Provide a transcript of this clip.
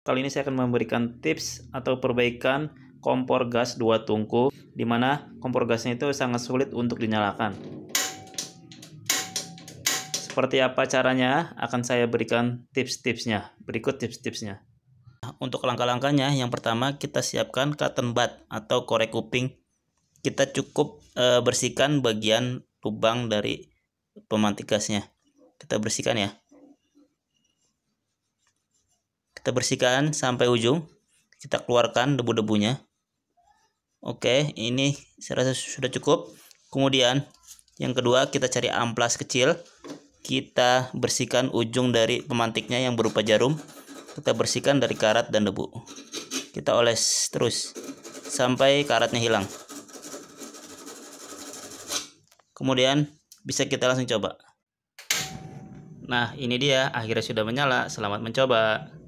Kali ini saya akan memberikan tips atau perbaikan kompor gas dua tungku di mana kompor gasnya itu sangat sulit untuk dinyalakan. Seperti apa caranya akan saya berikan tips-tipsnya. Berikut tips-tipsnya. Untuk langkah-langkahnya yang pertama kita siapkan cotton bud atau korek kuping. Kita cukup e, bersihkan bagian lubang dari pemantik gasnya. Kita bersihkan ya. Kita bersihkan sampai ujung. Kita keluarkan debu-debunya. Oke, ini saya rasa sudah cukup. Kemudian yang kedua kita cari amplas kecil. Kita bersihkan ujung dari pemantiknya yang berupa jarum. Kita bersihkan dari karat dan debu. Kita oles terus sampai karatnya hilang. Kemudian bisa kita langsung coba. Nah, ini dia akhirnya sudah menyala. Selamat mencoba.